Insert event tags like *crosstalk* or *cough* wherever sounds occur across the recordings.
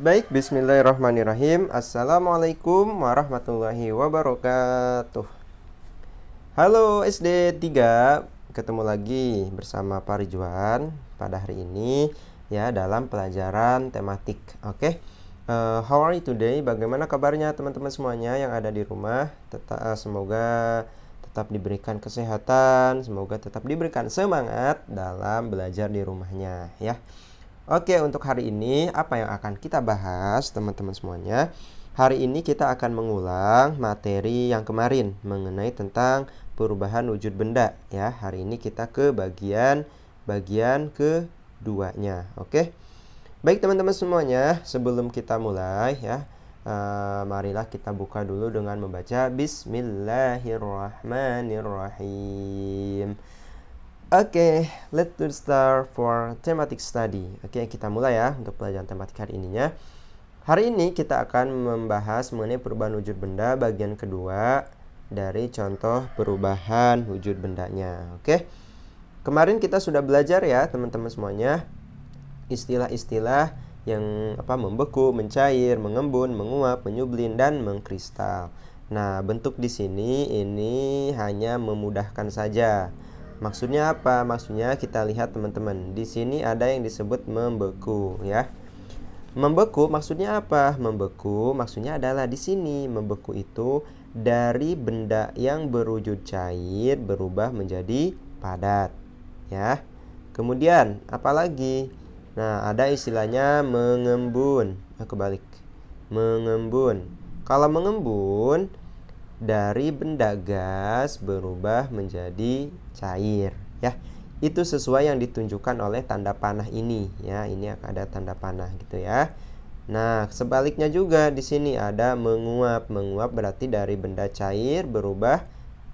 Baik, bismillahirrahmanirrahim. Assalamualaikum warahmatullahi wabarakatuh. Halo SD 3, ketemu lagi bersama Pak Ridwan pada hari ini ya dalam pelajaran tematik. Oke. Uh, how are you today? Bagaimana kabarnya teman-teman semuanya yang ada di rumah? Tetap uh, eh, semoga tetap diberikan kesehatan, semoga tetap diberikan semangat dalam belajar di rumahnya ya. Oke, untuk hari ini apa yang akan kita bahas teman-teman semuanya? Hari ini kita akan mengulang materi yang kemarin mengenai tentang perubahan wujud benda ya. Hari ini kita ke bagian bagian keduanya. Oke. Baik teman-teman semuanya, sebelum kita mulai ya, uh, marilah kita buka dulu dengan membaca Bismillahirrahmanirrahim. Oke, okay, let's start for thematic study. Oke, okay, kita mulai ya untuk pelajaran tematik hari ininya. Hari ini kita akan membahas mengenai perubahan wujud benda bagian kedua dari contoh perubahan wujud bendanya. Oke. Okay? Kemarin kita sudah belajar ya, teman-teman semuanya, istilah-istilah yang apa membeku, mencair, mengembun, menguap, menyublin dan mengkristal. Nah, bentuk di sini ini hanya memudahkan saja. Maksudnya apa? Maksudnya kita lihat teman-teman. Di sini ada yang disebut membeku ya. Membeku maksudnya apa? Membeku maksudnya adalah di sini membeku itu dari benda yang berwujud cair berubah menjadi padat ya. Kemudian apalagi? Nah, ada istilahnya mengembun. Nah, kebalik. Mengembun. Kalau mengembun dari benda gas berubah menjadi cair ya itu sesuai yang ditunjukkan oleh tanda panah ini ya ini akan ada tanda panah gitu ya nah sebaliknya juga di sini ada menguap menguap berarti dari benda cair berubah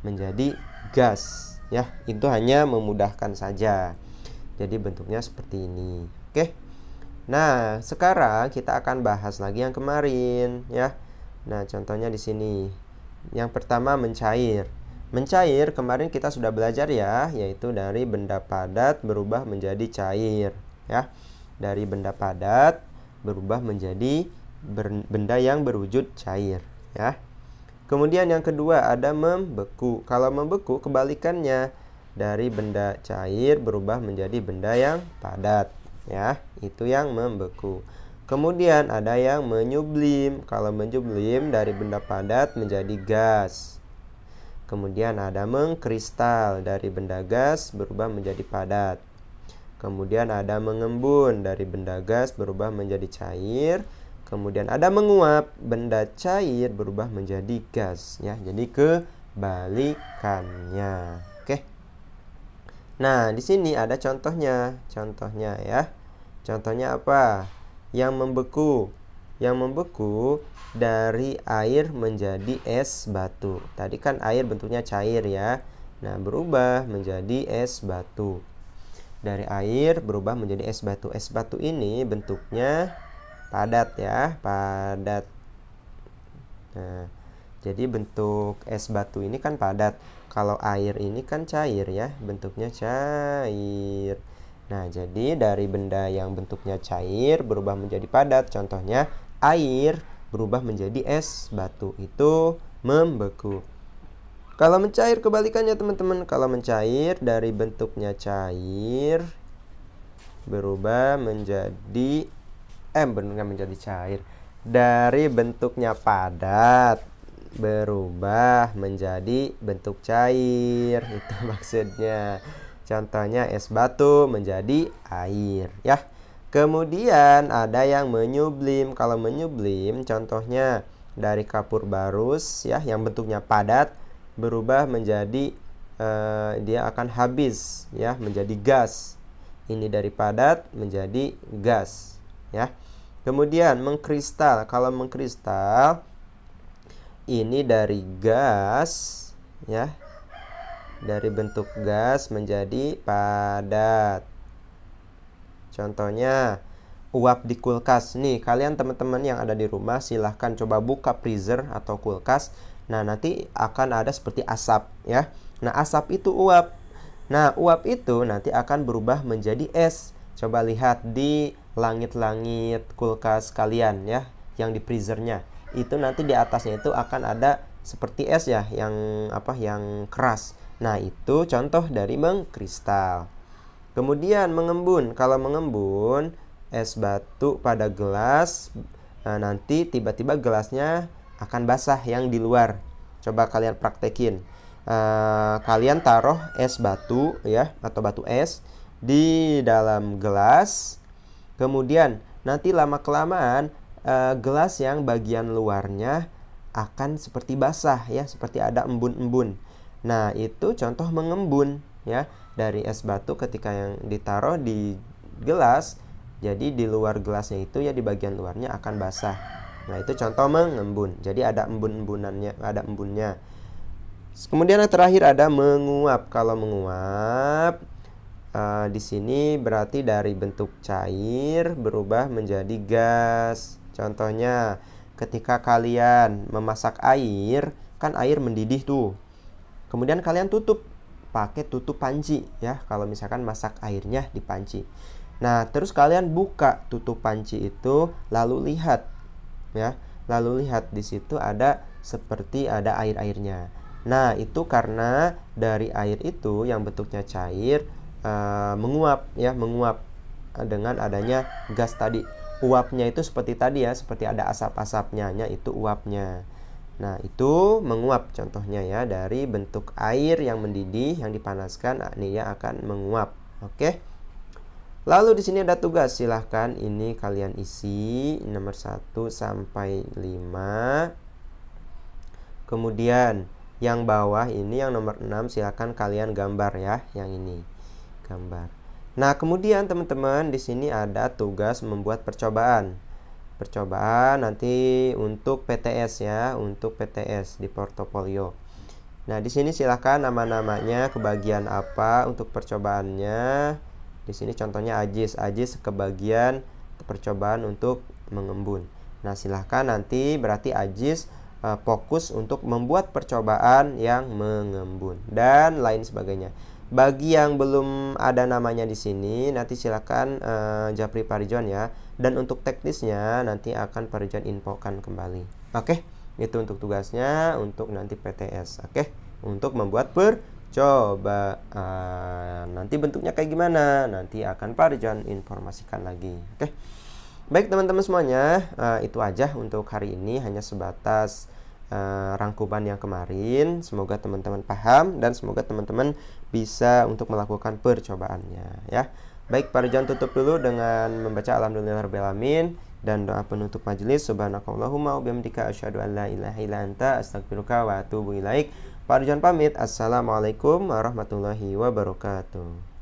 menjadi gas ya itu hanya memudahkan saja jadi bentuknya seperti ini oke nah sekarang kita akan bahas lagi yang kemarin ya nah contohnya di sini yang pertama mencair. Mencair kemarin kita sudah belajar ya, yaitu dari benda padat berubah menjadi cair, ya. Dari benda padat berubah menjadi benda yang berwujud cair, ya. Kemudian yang kedua ada membeku. Kalau membeku kebalikannya dari benda cair berubah menjadi benda yang padat, ya. Itu yang membeku. Kemudian ada yang menyublim. Kalau menyublim dari benda padat menjadi gas. Kemudian ada mengkristal dari benda gas berubah menjadi padat. Kemudian ada mengembun dari benda gas berubah menjadi cair. Kemudian ada menguap, benda cair berubah menjadi gas ya. Jadi kebalikannya. Oke. Nah, di sini ada contohnya. Contohnya ya. Contohnya apa? yang membeku. Yang membeku dari air menjadi es batu. Tadi kan air bentuknya cair ya. Nah, berubah menjadi es batu. Dari air berubah menjadi es batu. Es batu ini bentuknya padat ya, padat. Nah, jadi bentuk es batu ini kan padat. Kalau air ini kan cair ya, bentuknya cair. Nah, jadi dari benda yang bentuknya cair berubah menjadi padat. Contohnya air berubah menjadi es batu itu membeku. Kalau mencair kebalikannya teman-teman, kalau mencair dari bentuknya cair berubah menjadi eh bentuknya menjadi cair. Dari bentuknya padat berubah menjadi bentuk cair. *laughs* Itu maksudnya. Contohnya es batu menjadi air ya. Kemudian ada yang menyublim. Kalau menyublim contohnya dari kapur barus ya yang bentuknya padat berubah menjadi eh, dia akan habis ya menjadi gas. Ini dari padat menjadi gas ya. Kemudian mengkristal. Kalau mengkristal ini dari gas ya dari bentuk gas menjadi padat. Contohnya, uap di kulkas. Nih, kalian teman-teman yang ada di rumah silahkan coba buka freezer atau kulkas. Nah, nanti akan ada seperti asap ya. Nah, asap itu uap. Nah, uap itu nanti akan berubah menjadi es. Coba lihat di langit-langit kulkas kalian ya, yang di freezernya. Itu nanti di atasnya itu akan ada seperti es ya, yang apa yang keras. Nah, itu contoh dari mengkristal. Kemudian mengembun. Kalau mengembun, es batu pada gelas e, nanti tiba-tiba gelasnya akan basah yang di luar. Coba kalian praktekin. E, kalian taruh es batu ya atau batu es di dalam gelas. Kemudian nanti lama kelamaan e, gelas yang bagian luarnya akan seperti basah ya, seperti ada embun-embun. Nah, itu contoh mengembun ya dari es batu ketika yang ditaruh di gelas jadi di luar gelasnya itu ya di bagian luarnya akan basah. Nah, itu contoh mengembun. Jadi ada embun-embunannya, ada embunnya. Kemudian yang terakhir ada menguap. Kalau menguap uh, di sini berarti dari bentuk cair berubah menjadi gas. Contohnya ketika kalian memasak air, kan air mendidih tuh. Kemudian kalian tutup pakai tutup panci ya kalau misalkan masak airnya di panci. Nah, terus kalian buka tutup panci itu lalu lihat ya. Lalu lihat di situ ada seperti ada air-airnya. Nah, itu karena dari air itu yang bentuknya cair e, menguap ya, menguap dengan adanya gas tadi. Uapnya itu seperti tadi ya, seperti ada asap-asapnya, itu uapnya. Nah, itu menguap contohnya ya dari bentuk air yang mendidih yang dipanaskan ya akan menguap. Oke. Lalu di sini ada tugas, silahkan ini kalian isi nomor 1 sampai 5. Kemudian yang bawah ini yang nomor 6 silahkan kalian gambar ya, yang ini. Gambar. Nah, kemudian teman-teman di sini ada tugas membuat percobaan percobaan nanti untuk PTS ya, untuk PTS di portofolio. Nah, di sini silahkan nama-namanya kebagian apa untuk percobaannya. Di sini contohnya Ajis. Ajis kebagian percobaan untuk mengembun. Nah, silahkan nanti berarti Ajis eh, fokus untuk membuat percobaan yang mengembun dan lain sebagainya. Bagi yang belum ada namanya di sini, nanti silakan uh, Japri Parijon ya. Dan untuk teknisnya nanti akan Parijon infokan kembali. Oke, okay? itu untuk tugasnya untuk nanti PTS. Oke, okay? untuk membuat percobaan. Nanti bentuknya kayak gimana? Nanti akan Parijon informasikan lagi. Oke. Okay? Baik teman-teman semuanya, uh, itu aja untuk hari ini hanya sebatas Eh, rangkuman yang kemarin. Semoga teman-teman paham dan semoga teman-teman bisa untuk melakukan percobaannya ya. Baik, Pak jangan tutup dulu dengan membaca alhamdulillahirabbil dan doa penutup majelis subhanakallahumma wa bihamdika asyhadu an la ilaha illa anta astaghfiruka wa atubu ilaik. Pak jangan pamit. Assalamualaikum warahmatullahi wabarakatuh.